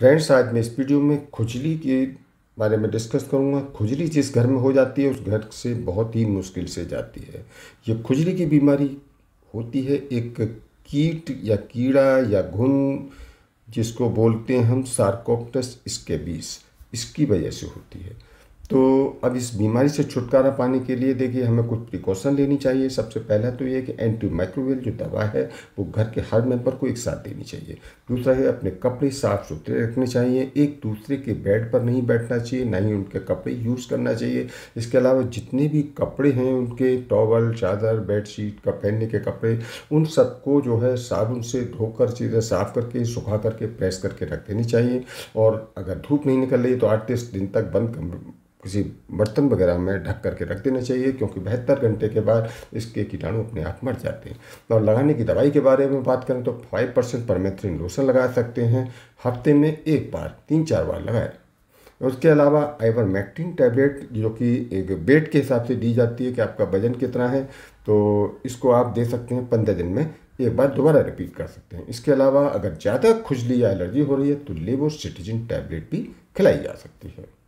friends आज मैं इस वीडियो में खुजली के बारे में डिस्कस करूँगा खुजली जिस घर में हो जाती है उस घर से बहुत ही मुश्किल से जाती है ये खुजली की बीमारी होती है एक कीट या कीड़ा या घुन जिसको बोलते हैं हम सार्कोप्टस स्केबीस इसकी वजह से होती है तो अब इस बीमारी से छुटकारा पाने के लिए देखिए हमें कुछ प्रिकॉशन लेनी चाहिए सबसे पहला तो ये कि एंटी माइक्रोवेल जो दवा है वो घर के हर मेंबर को एक साथ देनी चाहिए दूसरा है अपने कपड़े साफ सुथरे रखने चाहिए एक दूसरे के बेड पर नहीं बैठना चाहिए ना ही उनके कपड़े यूज़ करना चाहिए इसके अलावा जितने भी कपड़े हैं उनके टॉवल चादर बेडशीट का पहनने के कपड़े उन सबको जो है साबुन से धोकर चीज़ें साफ़ करके सुखा करके प्रेस करके रख देनी चाहिए और अगर धूप नहीं निकल रही तो आठ दिन तक बंद किसी बर्तन वगैरह में ढक करके रख देना चाहिए क्योंकि बहत्तर घंटे के बाद इसके कीटाणु अपने आप मर जाते हैं तो और लगाने की दवाई के बारे में बात करें तो फाइव परसेंट परमेथ्रिन लोशन लगा सकते हैं हफ्ते में एक बार तीन चार बार लगाएं उसके अलावा आइवर मैक्टिन टैबलेट जो कि एक वेट के हिसाब से दी जाती है कि आपका वजन कितना है तो इसको आप दे सकते हैं पंद्रह दिन में एक बार दोबारा रिपीट कर सकते हैं इसके अलावा अगर ज़्यादा खुजली या एलर्जी हो रही है तो लेबो सिटीजन टैबलेट भी खिलाई जा सकती है